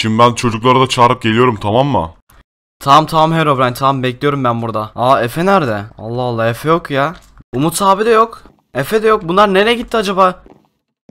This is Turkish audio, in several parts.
Şimdi ben çocukları da çağırıp geliyorum tamam mı? Tamam tamam Herobrine tamam bekliyorum ben burada. Aa Efe nerede? Allah Allah Efe yok ya. Umut abi de yok. Efe de yok. Bunlar nereye gitti acaba?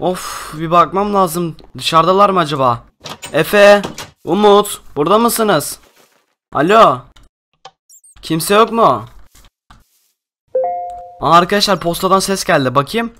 Of bir bakmam lazım. Dışarıdalar mı acaba? Efe, Umut burada mısınız? Alo. Kimse yok mu? Aa, arkadaşlar postadan ses geldi. Bakayım.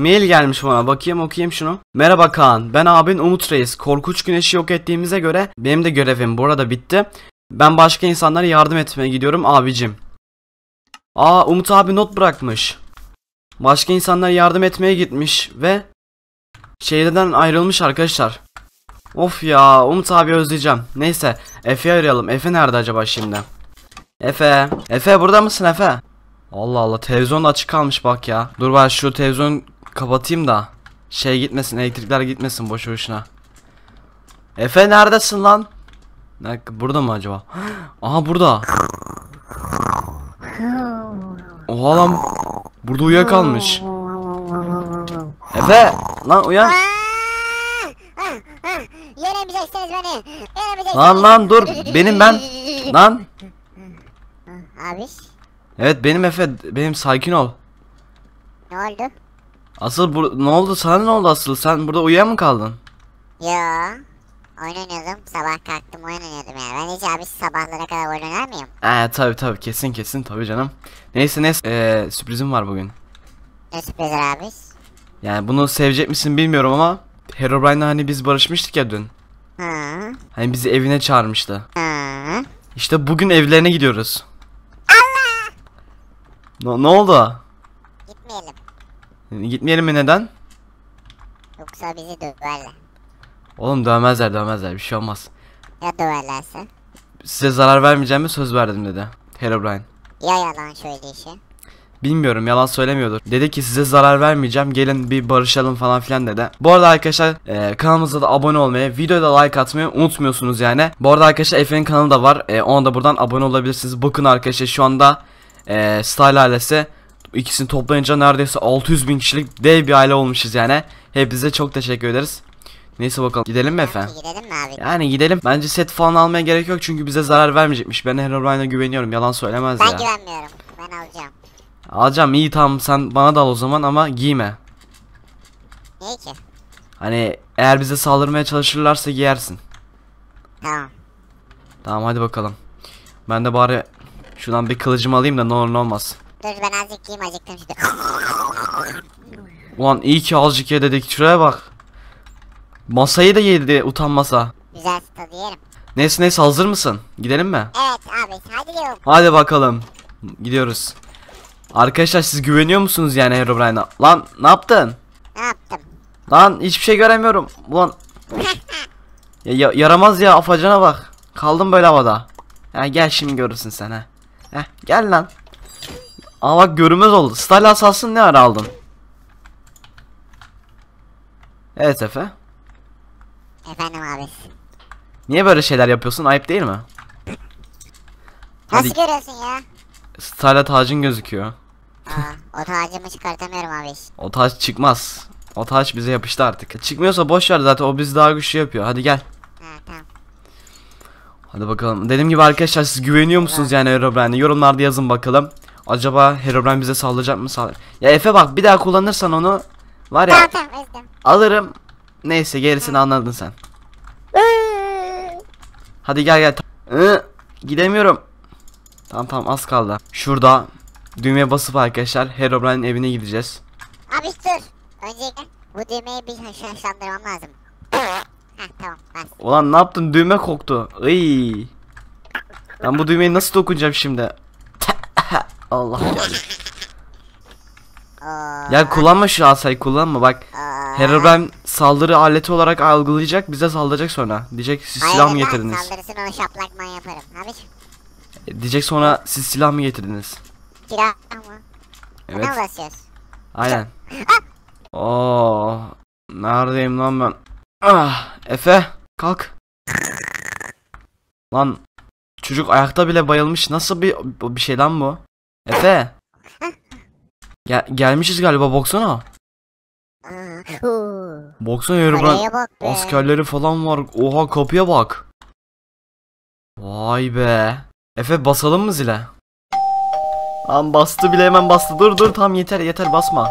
Mail gelmiş bana bakayım okuyayım şunu. Merhaba Kaan ben abin Umut Reis. Korkuç güneşi yok ettiğimize göre benim de görevim burada bitti. Ben başka insanlara yardım etmeye gidiyorum abicim. Aa Umut abi not bırakmış. Başka insanlara yardım etmeye gitmiş ve şehirden ayrılmış arkadaşlar. Of ya Umut abi özleyeceğim. Neyse Efe'yi arayalım. Efe nerede acaba şimdi? Efe. Efe burada mısın Efe? Allah Allah televizyon da açık kalmış bak ya. Dur ben şu televizyon Kapatayım da. Şey gitmesin elektrikler gitmesin boşu boşuna. Efe neredesin lan? Burada mı acaba? Aha burada. Oha lan. Burada uyuyakalmış. Efe lan uyan. Yenemeyeceksiniz beni. Lan lan dur. Benim ben. Lan. Abi. Evet benim Efe. Benim sakin ol. Ne oldu? Asıl bu ne oldu sana ne oldu asıl sen burada uyuya mı kaldın? Yo oyun oynuyordum sabah kalktım oyun oynuyordum yani ben hiç abi sabahlara kadar oyun oynar mıyım? Ee tabi tabi kesin kesin tabi canım. Neyse neyse ee, sürprizim var bugün. Ne sürpriz abi? Yani bunu sevecek misin bilmiyorum ama Herobrine'la hani biz barışmıştık ya dün. Hı. Hani bizi evine çağırmıştı. Hı. İşte bugün evlerine gidiyoruz. Allah! Ne, ne oldu? Gitmeyelim mi neden? Yoksa bizi döverler. Oğlum dövmezler dövmezler bir şey olmaz. Ya döverlerse? Size zarar vermeyeceğimi söz verdim dedi Herobrine. Ya yalan söyleyişi? Bilmiyorum yalan söylemiyordur. Dedi ki size zarar vermeyeceğim gelin bir barışalım falan filan dedi. Bu arada arkadaşlar e, kanalımıza da abone olmayı, videoya da like atmayı unutmuyorsunuz yani. Bu arada arkadaşlar Efe'nin kanalı da var. E, ona da buradan abone olabilirsiniz. Bakın arkadaşlar şu anda e, Style ailesi ikisini toplayınca neredeyse 600 bin kişilik dev bir aile olmuşuz yani. Hepinize çok teşekkür ederiz. Neyse bakalım gidelim mi efendim? Gidelim mi abi? Yani gidelim. Bence set falan almaya gerek yok çünkü bize zarar vermeyecekmiş. Ben Herobrine'a güveniyorum. Yalan söylemez ben ya. Ben güvenmiyorum. Ben alacağım. Alacağım iyi tamam sen bana da al o zaman ama giyme. Niye ki? Hani eğer bize saldırmaya çalışırlarsa giyersin. Tamam. Tamam hadi bakalım. Ben de bari şuradan bir kılıcımı alayım da ne olur ne olmaz. Dur ben azıcık yiyeyim acıktım şimdi. Ulan iyi ki azıcık ye dedik şuraya bak. Masayı da yedi utanmasa. Güzel tadı yerim. Neyse neyse hazır mısın? Gidelim mi? Evet abi hadi gidelim. Hadi bakalım. Gidiyoruz. Arkadaşlar siz güveniyor musunuz yani Herobrine'a? Lan ne yaptın? Ne yaptım? Lan hiçbir şey göremiyorum. Ulan. ya, ya, yaramaz ya afacana bak. Kaldım böyle havada. Ha, gel şimdi görürsün sen ha. Heh, gel lan. Aa bak görünmez oldu. Style asasını ne ara aldın? Evet Efe. Efendim abi. Niye böyle şeyler yapıyorsun? Ayıp değil mi? Hadi. Nasıl görüyorsun ya? Style tacın gözüküyor. Aa, o tacımı çıkartamıyorum abi. O taç çıkmaz. O taç bize yapıştı artık. Çıkmıyorsa boş ver zaten o bizi daha güçlü yapıyor. Hadi gel. Ha, tamam. Hadi bakalım. Dediğim gibi arkadaşlar siz güveniyor musunuz yani Herobrine'e? Yorumlarda yazın bakalım. Acaba Herobrine bize sağlayacak mı sağlar? Ya Efe bak bir daha kullanırsan onu var ya. Tamam tamam ezdim. Alırım. Neyse gerisini anladın sen. Hadi gel gel. gidemiyorum. Tamam tamam az kaldı. Şurada düğmeye basıp arkadaşlar Herobrine'in evine gideceğiz. Abi dur. Öncelikle bu düğmeyi bir şanslandırmam lazım. Heh tamam Ulan ne yaptın düğme koktu. Iy. Ben bu düğmeyi nasıl dokunacağım şimdi? Allah Ya kullanma şu asayı kullanma bak. Herobrine saldırı aleti olarak algılayacak bize saldıracak sonra. Diyecek siz silah mı getirdiniz? Saldırısını ona şaplakman yaparım. Abiciğim. E, diyecek sonra siz silah mı getirdiniz? Silah mı? Evet. Ona basıyoruz. Aynen. Ah! Oo. Neredeyim lan ben? Ah, Efe kalk. Lan çocuk ayakta bile bayılmış. Nasıl bir bir şey lan bu? Efe. Gel gelmişiz galiba baksana. Baksana yarı bak askerleri falan var. Oha kapıya bak. Vay be. Efe basalım mı zile? Lan bastı bile hemen bastı. Dur dur tam yeter yeter basma.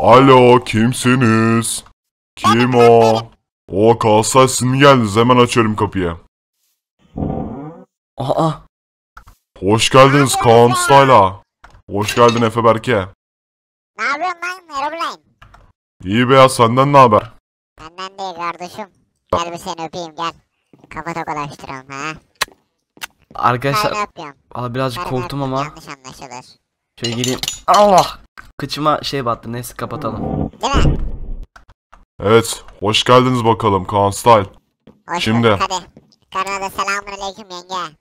Alo kimsiniz? Kim o? O kalsaysın geldiniz hemen açıyorum kapıyı. Aa Hoş geldiniz Kaan Stayla. Hoş geldin Efe Berke. Ne yapıyorsun lan Herobrine? İyi be ya senden ne haber? Benden değil kardeşim. Gel bir seni öpeyim gel. Kafa tokalaştıralım ha. Arkadaşlar. Ben Valla birazcık ben korktum ama. Yanlış anlaşılır. Şöyle gireyim. Allah. Kıçıma şey battı neyse kapatalım. Değil mi? Evet. Hoş geldiniz bakalım Kaan Style. Hoş Şimdi. Bulduk, hadi. Kanalda selamun aleyküm yenge.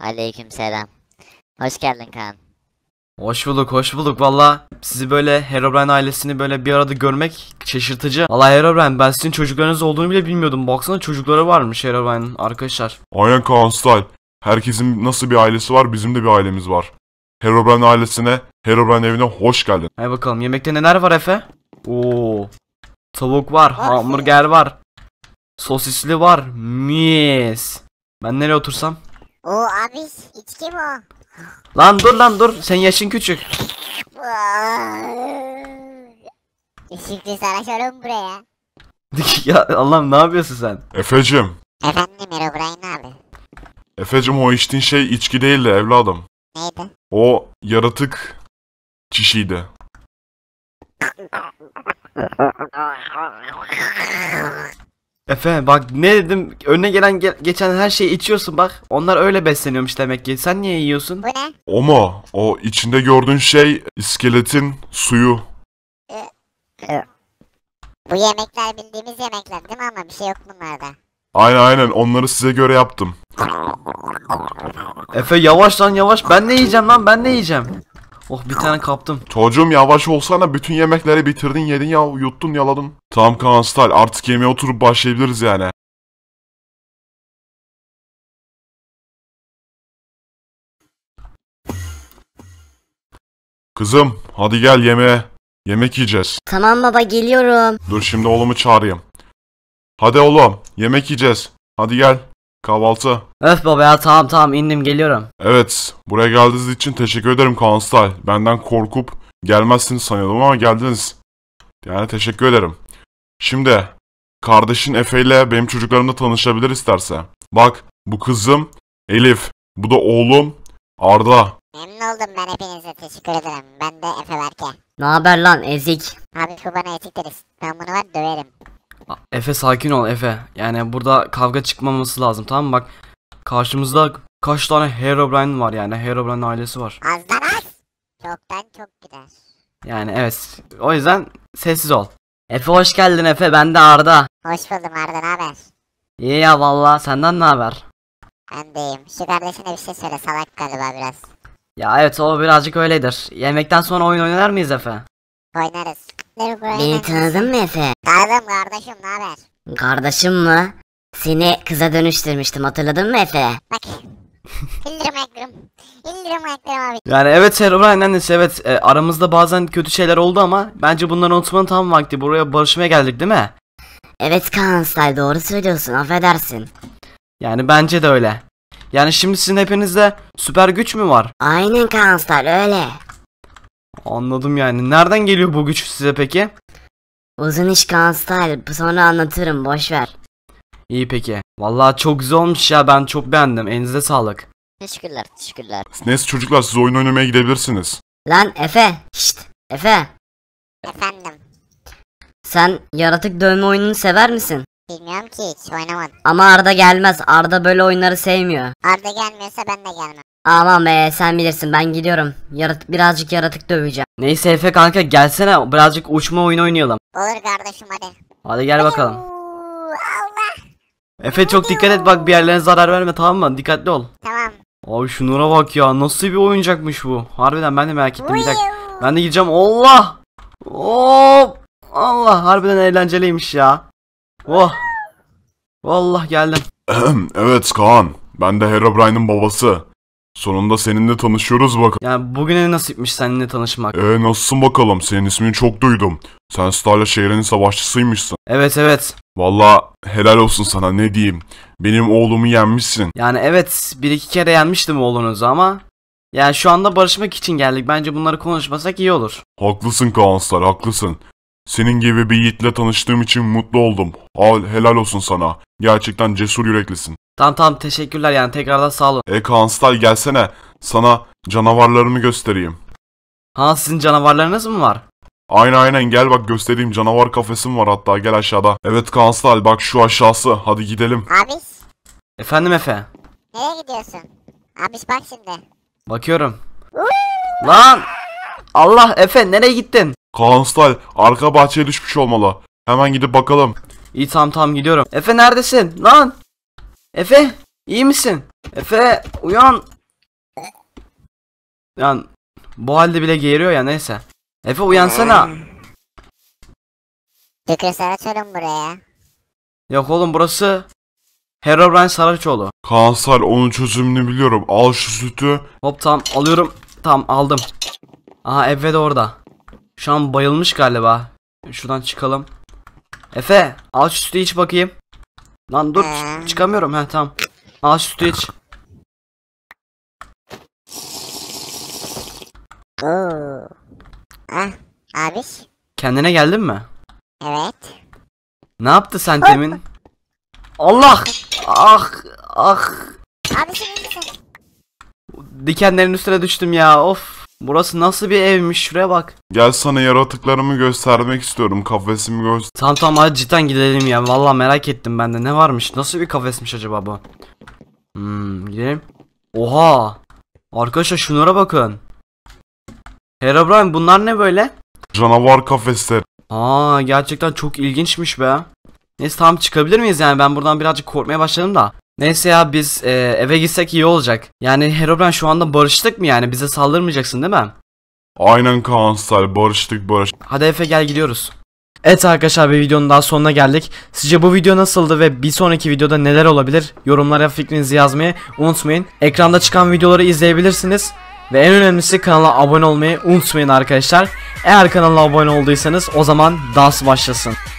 Aleyküm selam. Hoş geldin Kaan. Hoş bulduk, hoş bulduk. Valla sizi böyle Herobrine ailesini böyle bir arada görmek şaşırtıcı. Valla Herobrine ben sizin çocuklarınız olduğunu bile bilmiyordum. Baksana çocukları varmış Herobrine'ın arkadaşlar. Aynen Kaan Style. Herkesin nasıl bir ailesi var bizim de bir ailemiz var. Herobrine ailesine, Herobrine evine hoş geldin. Hay bakalım yemekte neler var Efe? Oo. Tavuk var, hamburger var. Sosisli var. Mis. Ben nereye otursam? O abi içki mi o? Lan dur lan dur. Sen yaşın küçük. Işıklı sarhoşum buraya. ya Allah'ım ne yapıyorsun sen? Efecim. Efendim Herobrine abi. Efecim o içtiğin şey içki değildi evladım. Neydi? O yaratık çişiydi. Efendim bak ne dedim önüne gelen ge- geçen her şeyi içiyorsun bak. Onlar öyle besleniyormuş demek ki. Sen niye yiyorsun? Bu ne? Oma o içinde gördüğün şey iskeletin suyu. Ee, Bu yemekler bildiğimiz yemekler değil mi ama bir şey yok bunlarda. Aynen aynen onları size göre yaptım. Efe yavaş lan yavaş. Ben ne yiyeceğim lan ben ne yiyeceğim? Oh bir tane kaptım. Çocuğum yavaş olsana bütün yemekleri bitirdin yedin ya yuttun yaladın. Tamam Kaan Style artık yemeğe oturup başlayabiliriz yani. Kızım hadi gel yemeğe. Yemek yiyeceğiz. Tamam baba geliyorum. Dur şimdi oğlumu çağırayım. Hadi oğlum yemek yiyeceğiz. Hadi gel. Kahvaltı. Öf baba ya tamam tamam indim geliyorum. Evet, buraya geldiğiniz için teşekkür ederim Kaan Style. Benden korkup gelmezsiniz sanıyordum ama geldiniz. Yani teşekkür ederim. Şimdi, kardeşin Efe ile benim çocuklarımla tanışabilir isterse. Bak, bu kızım Elif, bu da oğlum Arda. Memnun oldum ben hepinize teşekkür ederim. Ben de Efe Berke. Ne haber lan ezik? Abi şu bana etik deriz. Ben bunu var döverim. Efe sakin ol Efe. Yani burada kavga çıkmaması lazım tamam mı? Bak karşımızda kaç tane Herobrine var yani. Herobrine ailesi var. Azdan az. Çoktan çok gider. Yani evet. O yüzden sessiz ol. Efe hoş geldin Efe. Ben de Arda. Hoş buldum Arda. Ne haber? İyi ya valla. Senden ne haber? Ben de Şu kardeşine bir şey söyle. Salak galiba biraz. Ya evet o birazcık öyledir. Yemekten sonra oyun oynar mıyız Efe? Oynarız. Beni tanıdın mı Efe? Tanıdım kardeşim ne haber? Kardeşim mi? Seni kıza dönüştürmüştüm hatırladın mı Efe? Bak. İndirim ayaklarım. İndirim ayaklarım abi. Yani evet Herobrine annesi evet e, aramızda bazen kötü şeyler oldu ama bence bunları unutmanın tam vakti. Buraya barışmaya geldik değil mi? Evet Kaan Style doğru söylüyorsun affedersin. Yani bence de öyle. Yani şimdi sizin hepinizde süper güç mü var? Aynen Kaan Style öyle. Anladım yani. Nereden geliyor bu güç size peki? Uzun iş Kanstal. Sonra anlatırım boş ver. İyi peki. Vallahi çok güzel olmuş ya. Ben çok beğendim. Elinize sağlık. Teşekkürler, teşekkürler. Neyse çocuklar siz oyun oynamaya gidebilirsiniz. Lan Efe, şşt Efe. Efendim. Sen yaratık dövme oyununu sever misin? Bilmiyorum ki hiç oynamadım. Ama Arda gelmez. Arda böyle oyunları sevmiyor. Arda gelmiyorsa ben de gelmem. Aman be sen bilirsin ben gidiyorum. Yarat birazcık yaratık döveceğim. Neyse Efe kanka gelsene birazcık uçma oyunu oynayalım. Olur kardeşim hadi. Hadi gel bakalım. Allah. Efe çok dikkat et bak bir yerlerine zarar verme tamam mı? Dikkatli ol. Tamam. Abi şunlara bak ya nasıl bir oyuncakmış bu. Harbiden ben de merak ettim bir dakika. Ben de gideceğim Allah. Oh. Allah harbiden eğlenceliymiş ya. Oh. Vallah geldim. evet Kaan. Ben de Herobrine'in babası. Sonunda seninle tanışıyoruz bak. Yani bugüne nasipmiş seninle tanışmak. Ee nasılsın bakalım? Senin ismini çok duydum. Sen Starla şehrinin savaşçısıymışsın. Evet evet. Valla helal olsun sana ne diyeyim. Benim oğlumu yenmişsin. Yani evet bir iki kere yenmiştim oğlunuzu ama yani şu anda barışmak için geldik. Bence bunları konuşmasak iyi olur. Haklısın kaanslar. haklısın. Senin gibi bir yiğitle tanıştığım için mutlu oldum. Al helal olsun sana. Gerçekten cesur yüreklisin. Tamam tamam teşekkürler yani tekrardan sağ olun. E Kaanstay gelsene. Sana canavarlarımı göstereyim. Ha sizin canavarlarınız mı var? Aynen aynen gel bak göstereyim canavar kafesim var hatta gel aşağıda. Evet Kaanstay bak şu aşağısı hadi gidelim. Abi Efendim Efe. nereye gidiyorsun? Abi bak şimdi. Bakıyorum. Lan! Allah Efe nereye gittin? Kaanstay arka bahçeye düşmüş olmalı. Hemen gidip bakalım. İyi tam tam gidiyorum. Efe neredesin? Lan! Efe! iyi misin? Efe uyan! Yani bu halde bile geğiriyor ya neyse. Efe uyansana. Şükrü açalım buraya. Yok oğlum burası Herobrine Saraçoğlu. Kanser onun çözümünü biliyorum. Al şu sütü. Hop tamam alıyorum. Tamam aldım. Aha Efe de orada. Şu an bayılmış galiba. Şuradan çıkalım. Efe al şu sütü iç bakayım. Lan dur çıkamıyorum ha tamam. Al şu sütü iç. Ah, abi. Kendine geldin mi? Evet. Ne yaptı sen temin? Allah! Ah! Ah! Abi sen Dikenlerin üstüne düştüm ya. Of. Burası nasıl bir evmiş şuraya bak. Gel sana yaratıklarımı göstermek istiyorum. Kafesimi göster. Tamam tamam hadi cidden gidelim ya. Valla merak ettim ben de ne varmış. Nasıl bir kafesmiş acaba bu? Hmm gidelim. Oha. Arkadaşlar şunlara bakın. Herobrine bunlar ne böyle? Canavar kafesler. Aa gerçekten çok ilginçmiş be. Neyse tamam çıkabilir miyiz yani ben buradan birazcık korkmaya başladım da. Neyse ya biz e, eve gitsek iyi olacak. Yani Herobrine şu anda barıştık mı yani? Bize saldırmayacaksın değil mi? Aynen Kaan barıştık barıştık. Hadi Efe gel gidiyoruz. Evet arkadaşlar bir videonun daha sonuna geldik. Sizce bu video nasıldı ve bir sonraki videoda neler olabilir? Yorumlara fikrinizi yazmayı unutmayın. Ekranda çıkan videoları izleyebilirsiniz. Ve en önemlisi kanala abone olmayı unutmayın arkadaşlar. Eğer kanala abone olduysanız o zaman dans başlasın.